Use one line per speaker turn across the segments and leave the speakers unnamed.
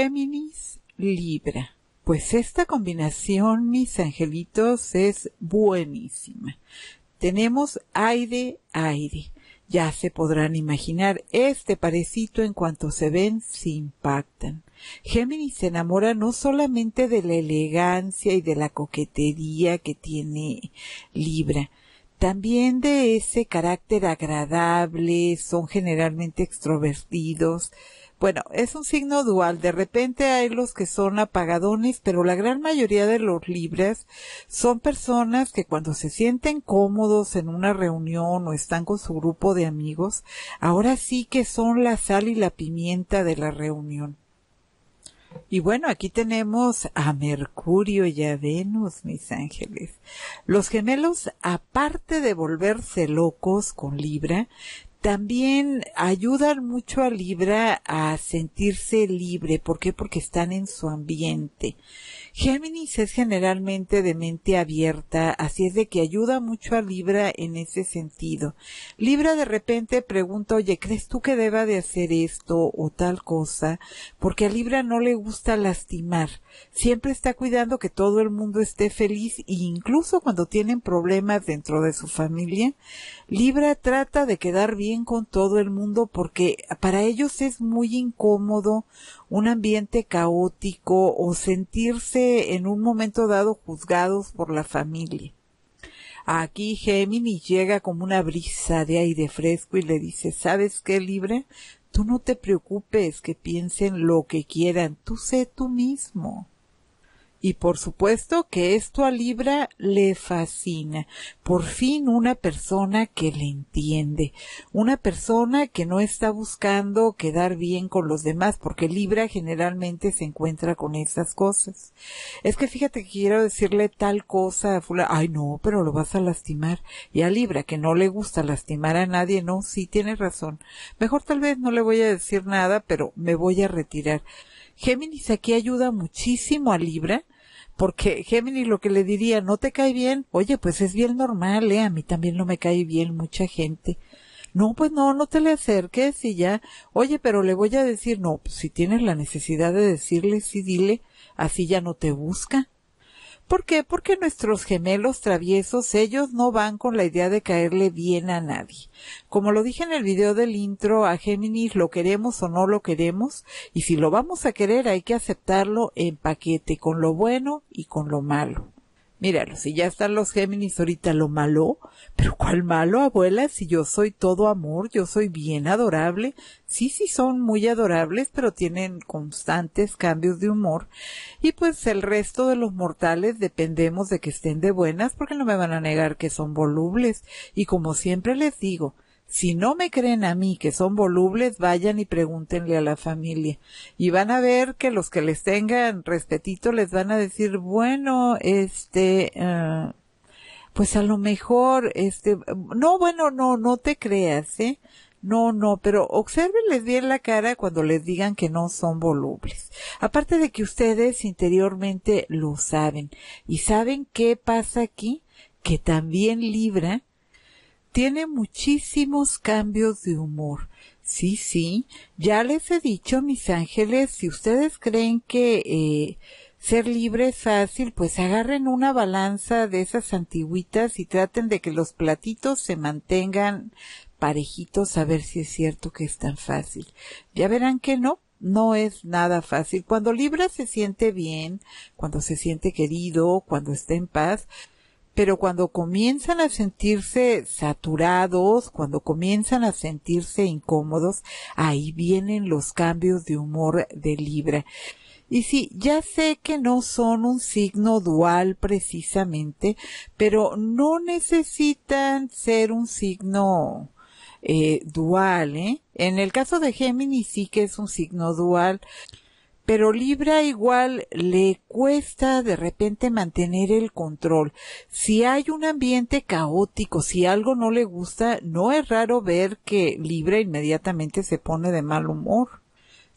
Géminis, Libra. Pues esta combinación, mis angelitos, es buenísima. Tenemos aire, aire. Ya se podrán imaginar este parecito en cuanto se ven se impactan. Géminis se enamora no solamente de la elegancia y de la coquetería que tiene Libra, también de ese carácter agradable, son generalmente extrovertidos, bueno, es un signo dual. De repente hay los que son apagadones, pero la gran mayoría de los libres son personas que cuando se sienten cómodos en una reunión o están con su grupo de amigos, ahora sí que son la sal y la pimienta de la reunión. Y bueno, aquí tenemos a Mercurio y a Venus, mis ángeles. Los gemelos, aparte de volverse locos con Libra, también ayudan mucho a Libra a sentirse libre. ¿Por qué? Porque están en su ambiente. Géminis es generalmente de mente abierta, así es de que ayuda mucho a Libra en ese sentido. Libra de repente pregunta, oye, ¿crees tú que deba de hacer esto o tal cosa? Porque a Libra no le gusta lastimar. Siempre está cuidando que todo el mundo esté feliz e incluso cuando tienen problemas dentro de su familia, Libra trata de quedar bien con todo el mundo porque para ellos es muy incómodo un ambiente caótico o sentirse en un momento dado juzgados por la familia. Aquí Géminis llega como una brisa de aire fresco y le dice, ¿sabes qué, Libre? Tú no te preocupes que piensen lo que quieran, tú sé tú mismo. Y por supuesto que esto a Libra le fascina. Por fin una persona que le entiende. Una persona que no está buscando quedar bien con los demás, porque Libra generalmente se encuentra con esas cosas. Es que fíjate que quiero decirle tal cosa a Fula. Ay, no, pero lo vas a lastimar. Y a Libra, que no le gusta lastimar a nadie, no, sí tienes razón. Mejor tal vez no le voy a decir nada, pero me voy a retirar. Géminis aquí ayuda muchísimo a Libra, porque Géminis lo que le diría, no te cae bien, oye, pues es bien normal, ¿eh? a mí también no me cae bien mucha gente. No, pues no, no te le acerques y ya, oye, pero le voy a decir, no, pues si tienes la necesidad de decirle, sí, dile, así ya no te busca. ¿Por qué? Porque nuestros gemelos traviesos, ellos no van con la idea de caerle bien a nadie. Como lo dije en el video del intro, a Géminis lo queremos o no lo queremos, y si lo vamos a querer hay que aceptarlo en paquete, con lo bueno y con lo malo. Míralo, si ya están los Géminis ahorita lo malo, pero ¿cuál malo, abuela? Si yo soy todo amor, yo soy bien adorable. Sí, sí son muy adorables, pero tienen constantes cambios de humor. Y pues el resto de los mortales dependemos de que estén de buenas porque no me van a negar que son volubles. Y como siempre les digo, si no me creen a mí que son volubles, vayan y pregúntenle a la familia. Y van a ver que los que les tengan respetito les van a decir, bueno, este, eh, pues a lo mejor, este, no, bueno, no, no te creas, ¿eh? No, no, pero observenles bien la cara cuando les digan que no son volubles. Aparte de que ustedes interiormente lo saben. ¿Y saben qué pasa aquí? Que también Libra tiene muchísimos cambios de humor. Sí, sí, ya les he dicho, mis ángeles, si ustedes creen que eh, ser libre es fácil, pues agarren una balanza de esas antigüitas y traten de que los platitos se mantengan parejitos a ver si es cierto que es tan fácil. Ya verán que no, no es nada fácil. Cuando Libra se siente bien, cuando se siente querido, cuando está en paz, pero cuando comienzan a sentirse saturados, cuando comienzan a sentirse incómodos, ahí vienen los cambios de humor de Libra. Y sí, ya sé que no son un signo dual precisamente, pero no necesitan ser un signo eh, dual, ¿eh? En el caso de Géminis sí que es un signo dual pero Libra igual le cuesta de repente mantener el control. Si hay un ambiente caótico, si algo no le gusta, no es raro ver que Libra inmediatamente se pone de mal humor.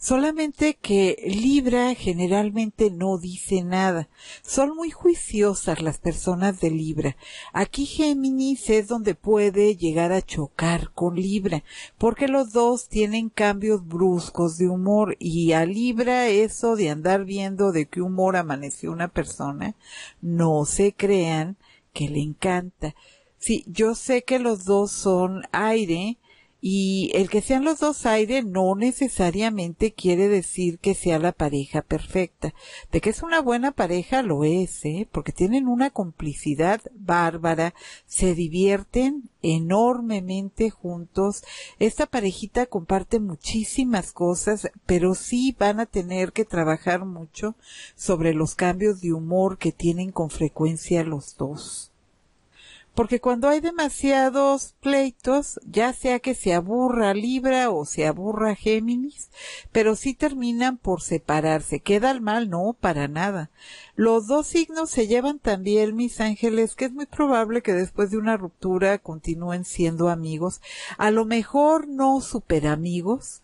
Solamente que Libra generalmente no dice nada. Son muy juiciosas las personas de Libra. Aquí Géminis es donde puede llegar a chocar con Libra, porque los dos tienen cambios bruscos de humor y a Libra eso de andar viendo de qué humor amaneció una persona, no se crean que le encanta. Sí, yo sé que los dos son aire, y el que sean los dos aire no necesariamente quiere decir que sea la pareja perfecta. De que es una buena pareja lo es, ¿eh? porque tienen una complicidad bárbara, se divierten enormemente juntos. Esta parejita comparte muchísimas cosas, pero sí van a tener que trabajar mucho sobre los cambios de humor que tienen con frecuencia los dos porque cuando hay demasiados pleitos, ya sea que se aburra Libra o se aburra Géminis, pero sí terminan por separarse. queda el mal? No, para nada. Los dos signos se llevan también, mis ángeles, que es muy probable que después de una ruptura continúen siendo amigos. A lo mejor no super amigos,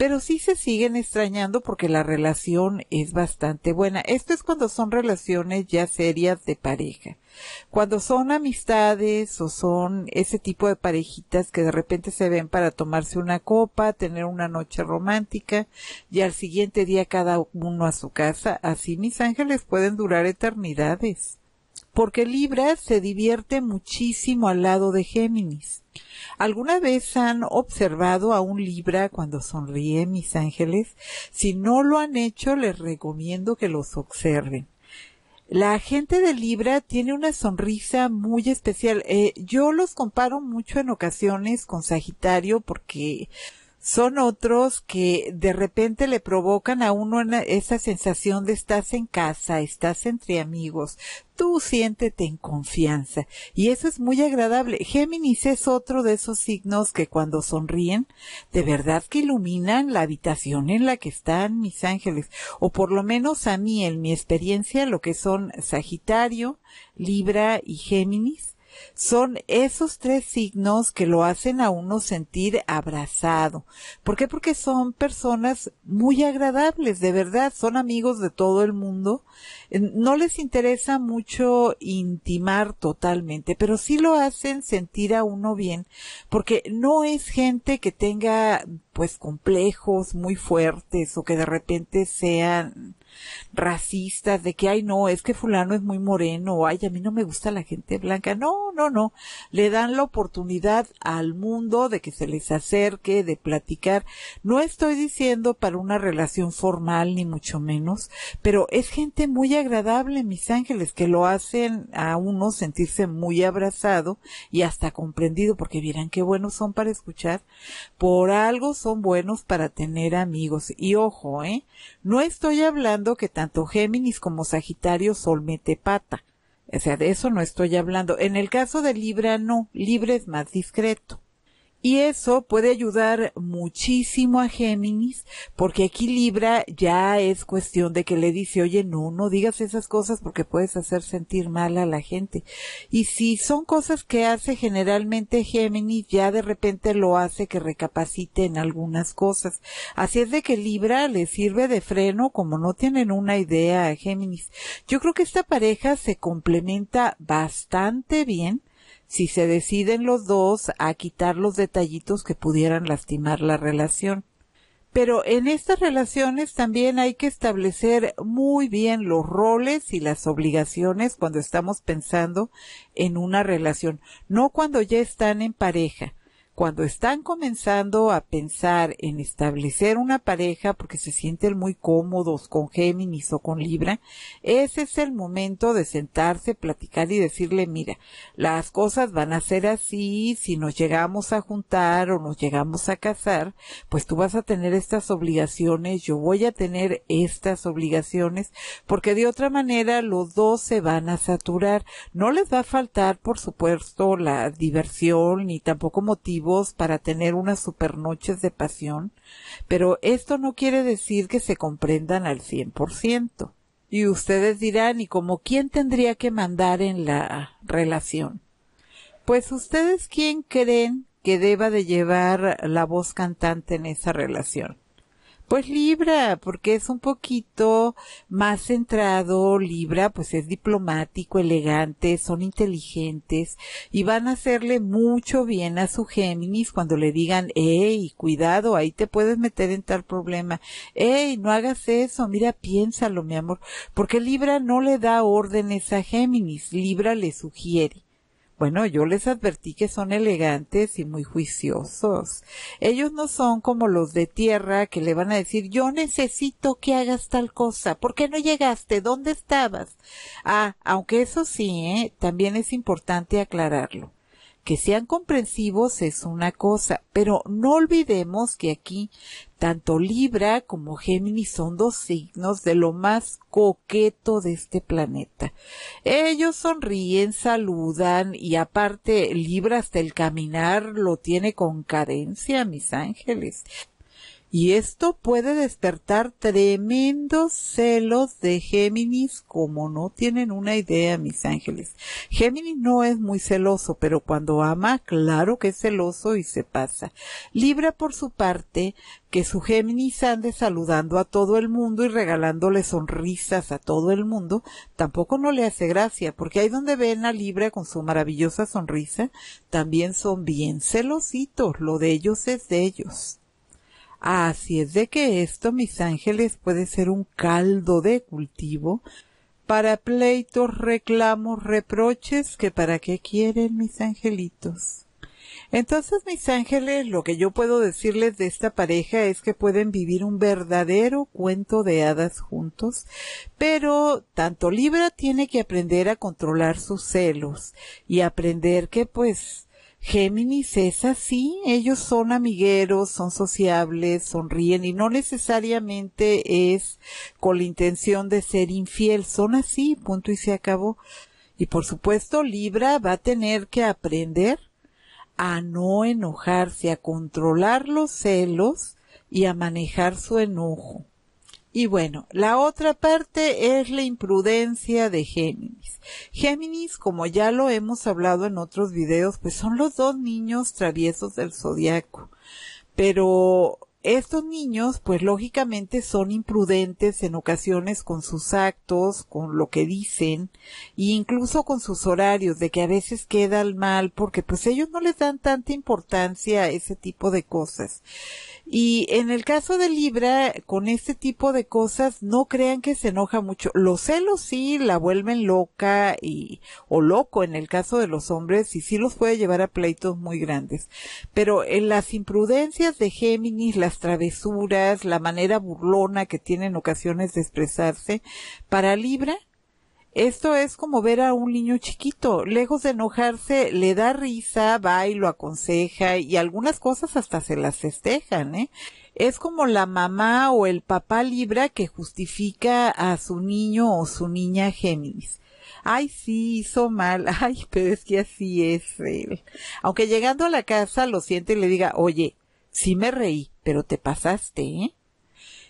pero sí se siguen extrañando porque la relación es bastante buena. Esto es cuando son relaciones ya serias de pareja. Cuando son amistades o son ese tipo de parejitas que de repente se ven para tomarse una copa, tener una noche romántica y al siguiente día cada uno a su casa, así mis ángeles pueden durar eternidades porque Libra se divierte muchísimo al lado de Géminis. ¿Alguna vez han observado a un Libra cuando sonríe, mis ángeles? Si no lo han hecho, les recomiendo que los observen. La gente de Libra tiene una sonrisa muy especial. Eh, yo los comparo mucho en ocasiones con Sagitario porque son otros que de repente le provocan a uno esa sensación de estás en casa, estás entre amigos, tú siéntete en confianza. Y eso es muy agradable. Géminis es otro de esos signos que cuando sonríen, de verdad que iluminan la habitación en la que están mis ángeles. O por lo menos a mí, en mi experiencia, lo que son Sagitario, Libra y Géminis son esos tres signos que lo hacen a uno sentir abrazado. ¿Por qué? Porque son personas muy agradables, de verdad, son amigos de todo el mundo. No les interesa mucho intimar totalmente, pero sí lo hacen sentir a uno bien, porque no es gente que tenga pues complejos muy fuertes o que de repente sean racistas de que ay no, es que fulano es muy moreno, ay a mí no me gusta la gente blanca. No, no, le dan la oportunidad al mundo de que se les acerque, de platicar. No estoy diciendo para una relación formal, ni mucho menos, pero es gente muy agradable, mis ángeles, que lo hacen a uno sentirse muy abrazado y hasta comprendido, porque vieran qué buenos son para escuchar. Por algo son buenos para tener amigos. Y ojo, ¿eh? No estoy hablando que tanto Géminis como Sagitario sol mete pata. O sea, de eso no estoy hablando. En el caso de Libra, no. Libra es más discreto. Y eso puede ayudar muchísimo a Géminis porque aquí Libra ya es cuestión de que le dice, oye, no, no digas esas cosas porque puedes hacer sentir mal a la gente. Y si son cosas que hace generalmente Géminis, ya de repente lo hace que recapacite en algunas cosas. Así es de que Libra le sirve de freno como no tienen una idea a Géminis. Yo creo que esta pareja se complementa bastante bien si se deciden los dos a quitar los detallitos que pudieran lastimar la relación. Pero en estas relaciones también hay que establecer muy bien los roles y las obligaciones cuando estamos pensando en una relación, no cuando ya están en pareja, cuando están comenzando a pensar en establecer una pareja porque se sienten muy cómodos con Géminis o con Libra, ese es el momento de sentarse, platicar y decirle, mira, las cosas van a ser así, si nos llegamos a juntar o nos llegamos a casar, pues tú vas a tener estas obligaciones, yo voy a tener estas obligaciones, porque de otra manera los dos se van a saturar. No les va a faltar, por supuesto, la diversión ni tampoco motivo voz para tener unas supernoches de pasión, pero esto no quiere decir que se comprendan al 100%. Y ustedes dirán, ¿y como quién tendría que mandar en la relación? Pues ustedes quién creen que deba de llevar la voz cantante en esa relación. Pues Libra, porque es un poquito más centrado, Libra, pues es diplomático, elegante, son inteligentes y van a hacerle mucho bien a su Géminis cuando le digan, hey, cuidado, ahí te puedes meter en tal problema, hey, no hagas eso, mira, piénsalo, mi amor, porque Libra no le da órdenes a Géminis, Libra le sugiere. Bueno, yo les advertí que son elegantes y muy juiciosos. Ellos no son como los de tierra que le van a decir, yo necesito que hagas tal cosa. ¿Por qué no llegaste? ¿Dónde estabas? Ah, aunque eso sí, ¿eh? también es importante aclararlo. Que sean comprensivos es una cosa, pero no olvidemos que aquí tanto Libra como Géminis son dos signos de lo más coqueto de este planeta. Ellos sonríen, saludan y aparte Libra hasta el caminar lo tiene con cadencia, mis ángeles. Y esto puede despertar tremendos celos de Géminis como no tienen una idea, mis ángeles. Géminis no es muy celoso, pero cuando ama, claro que es celoso y se pasa. Libra, por su parte, que su Géminis ande saludando a todo el mundo y regalándole sonrisas a todo el mundo, tampoco no le hace gracia, porque ahí donde ven a Libra con su maravillosa sonrisa, también son bien celositos, lo de ellos es de ellos. Así es de que esto, mis ángeles, puede ser un caldo de cultivo para pleitos, reclamos, reproches, que para qué quieren mis angelitos. Entonces, mis ángeles, lo que yo puedo decirles de esta pareja es que pueden vivir un verdadero cuento de hadas juntos, pero tanto Libra tiene que aprender a controlar sus celos y aprender que pues Géminis es así, ellos son amigueros, son sociables, sonríen y no necesariamente es con la intención de ser infiel, son así, punto y se acabó. Y por supuesto Libra va a tener que aprender a no enojarse, a controlar los celos y a manejar su enojo. Y bueno, la otra parte es la imprudencia de Géminis. Géminis, como ya lo hemos hablado en otros videos, pues son los dos niños traviesos del zodiaco. Pero estos niños, pues lógicamente son imprudentes en ocasiones con sus actos, con lo que dicen, e incluso con sus horarios, de que a veces queda el mal, porque pues ellos no les dan tanta importancia a ese tipo de cosas. Y en el caso de Libra, con este tipo de cosas, no crean que se enoja mucho. Los celos sí la vuelven loca y, o loco en el caso de los hombres, y sí los puede llevar a pleitos muy grandes. Pero en las imprudencias de Géminis, las las travesuras, la manera burlona que tienen ocasiones de expresarse, para Libra esto es como ver a un niño chiquito. Lejos de enojarse, le da risa, va y lo aconseja y algunas cosas hasta se las festejan, ¿eh? Es como la mamá o el papá libra que justifica a su niño o su niña Géminis. Ay, sí, hizo mal. Ay, pero es que así es Aunque llegando a la casa lo siente y le diga, oye, Sí me reí, pero te pasaste, ¿eh?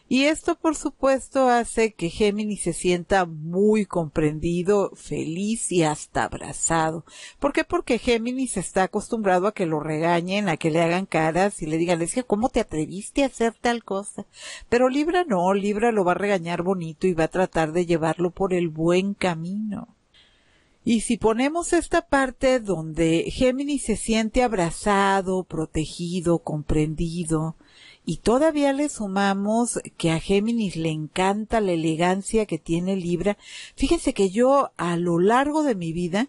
Y esto, por supuesto, hace que Géminis se sienta muy comprendido, feliz y hasta abrazado. ¿Por qué? Porque Géminis está acostumbrado a que lo regañen, a que le hagan caras y le digan, es que cómo te atreviste a hacer tal cosa. Pero Libra no, Libra lo va a regañar bonito y va a tratar de llevarlo por el buen camino. Y si ponemos esta parte donde Géminis se siente abrazado, protegido, comprendido, y todavía le sumamos que a Géminis le encanta la elegancia que tiene Libra, fíjense que yo a lo largo de mi vida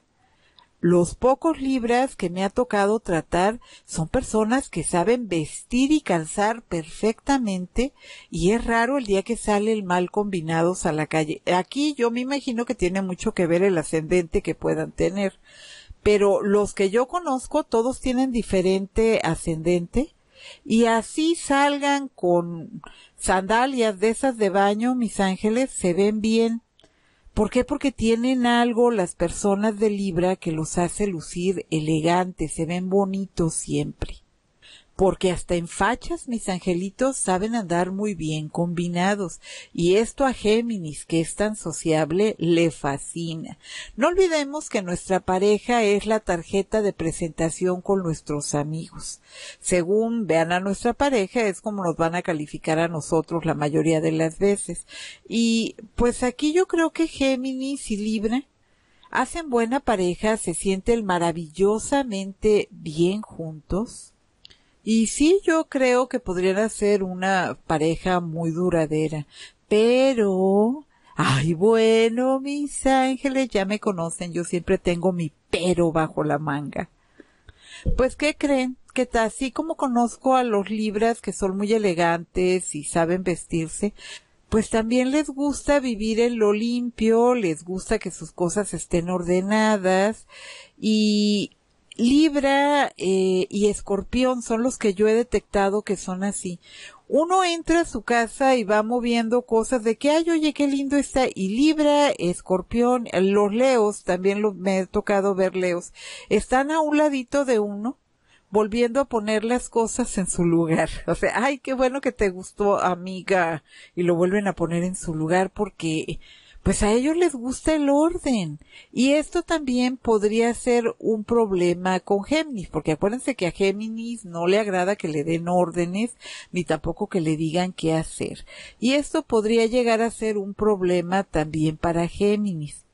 los pocos libras que me ha tocado tratar son personas que saben vestir y calzar perfectamente y es raro el día que sale el mal combinados a la calle. Aquí yo me imagino que tiene mucho que ver el ascendente que puedan tener, pero los que yo conozco todos tienen diferente ascendente y así salgan con sandalias de esas de baño, mis ángeles, se ven bien ¿Por qué? Porque tienen algo las personas de Libra que los hace lucir elegantes, se ven bonitos siempre porque hasta en fachas mis angelitos saben andar muy bien combinados y esto a Géminis, que es tan sociable, le fascina. No olvidemos que nuestra pareja es la tarjeta de presentación con nuestros amigos. Según vean a nuestra pareja es como nos van a calificar a nosotros la mayoría de las veces. Y pues aquí yo creo que Géminis y Libra hacen buena pareja, se sienten maravillosamente bien juntos y sí, yo creo que podrían ser una pareja muy duradera, pero, ay, bueno, mis ángeles ya me conocen, yo siempre tengo mi pero bajo la manga. Pues, ¿qué creen? Que así como conozco a los libras que son muy elegantes y saben vestirse, pues también les gusta vivir en lo limpio, les gusta que sus cosas estén ordenadas y Libra eh, y Escorpión son los que yo he detectado que son así. Uno entra a su casa y va moviendo cosas de que, ay, oye, qué lindo está. Y Libra, Escorpión, los Leos, también me he tocado ver Leos, están a un ladito de uno volviendo a poner las cosas en su lugar. O sea, ay, qué bueno que te gustó, amiga, y lo vuelven a poner en su lugar porque pues a ellos les gusta el orden. Y esto también podría ser un problema con Géminis, porque acuérdense que a Géminis no le agrada que le den órdenes, ni tampoco que le digan qué hacer. Y esto podría llegar a ser un problema también para Géminis.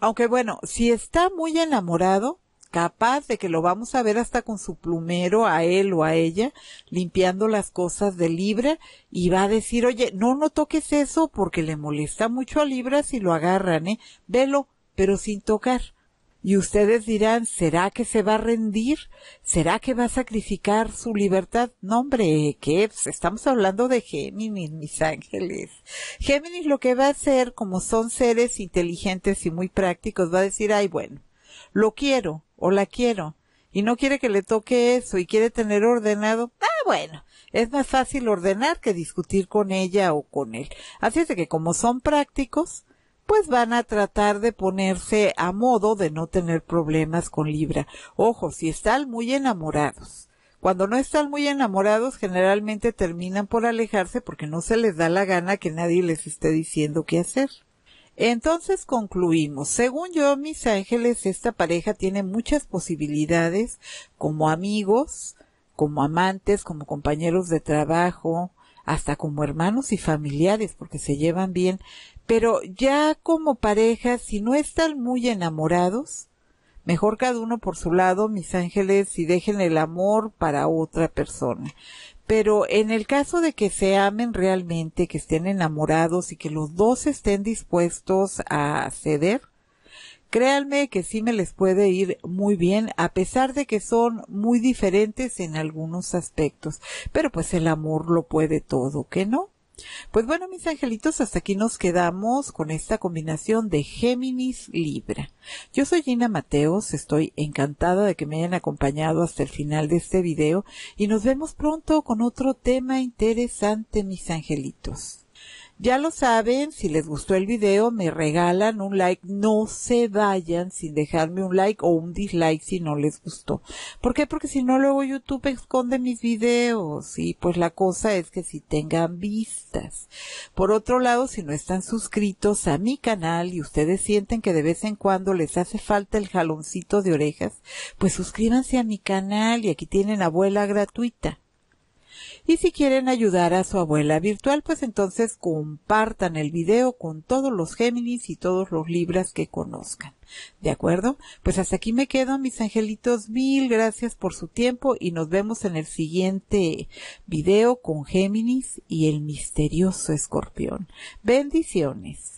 Aunque bueno, si está muy enamorado, capaz de que lo vamos a ver hasta con su plumero a él o a ella, limpiando las cosas de Libra y va a decir, oye, no, no toques eso porque le molesta mucho a Libra si lo agarran, ¿eh? Velo, pero sin tocar. Y ustedes dirán, ¿será que se va a rendir? ¿Será que va a sacrificar su libertad? No, hombre, que pues, estamos hablando de Géminis, mis ángeles. Géminis lo que va a hacer, como son seres inteligentes y muy prácticos, va a decir, ay, bueno, lo quiero o la quiero y no quiere que le toque eso y quiere tener ordenado, ah, bueno, es más fácil ordenar que discutir con ella o con él. Así es de que como son prácticos, pues van a tratar de ponerse a modo de no tener problemas con Libra. Ojo, si están muy enamorados. Cuando no están muy enamorados, generalmente terminan por alejarse porque no se les da la gana que nadie les esté diciendo qué hacer. Entonces concluimos. Según yo, mis ángeles, esta pareja tiene muchas posibilidades como amigos, como amantes, como compañeros de trabajo, hasta como hermanos y familiares porque se llevan bien. Pero ya como pareja, si no están muy enamorados, mejor cada uno por su lado, mis ángeles, y dejen el amor para otra persona. Pero en el caso de que se amen realmente, que estén enamorados y que los dos estén dispuestos a ceder, créanme que sí me les puede ir muy bien, a pesar de que son muy diferentes en algunos aspectos. Pero pues el amor lo puede todo, ¿que no? Pues bueno, mis angelitos, hasta aquí nos quedamos con esta combinación de Géminis Libra. Yo soy Gina Mateos, estoy encantada de que me hayan acompañado hasta el final de este video y nos vemos pronto con otro tema interesante, mis angelitos. Ya lo saben, si les gustó el video me regalan un like, no se vayan sin dejarme un like o un dislike si no les gustó. ¿Por qué? Porque si no luego YouTube esconde mis videos y pues la cosa es que si tengan vistas. Por otro lado, si no están suscritos a mi canal y ustedes sienten que de vez en cuando les hace falta el jaloncito de orejas, pues suscríbanse a mi canal y aquí tienen abuela gratuita. Y si quieren ayudar a su abuela virtual, pues entonces compartan el video con todos los Géminis y todos los Libras que conozcan. ¿De acuerdo? Pues hasta aquí me quedo, mis angelitos. Mil gracias por su tiempo y nos vemos en el siguiente video con Géminis y el misterioso escorpión. Bendiciones.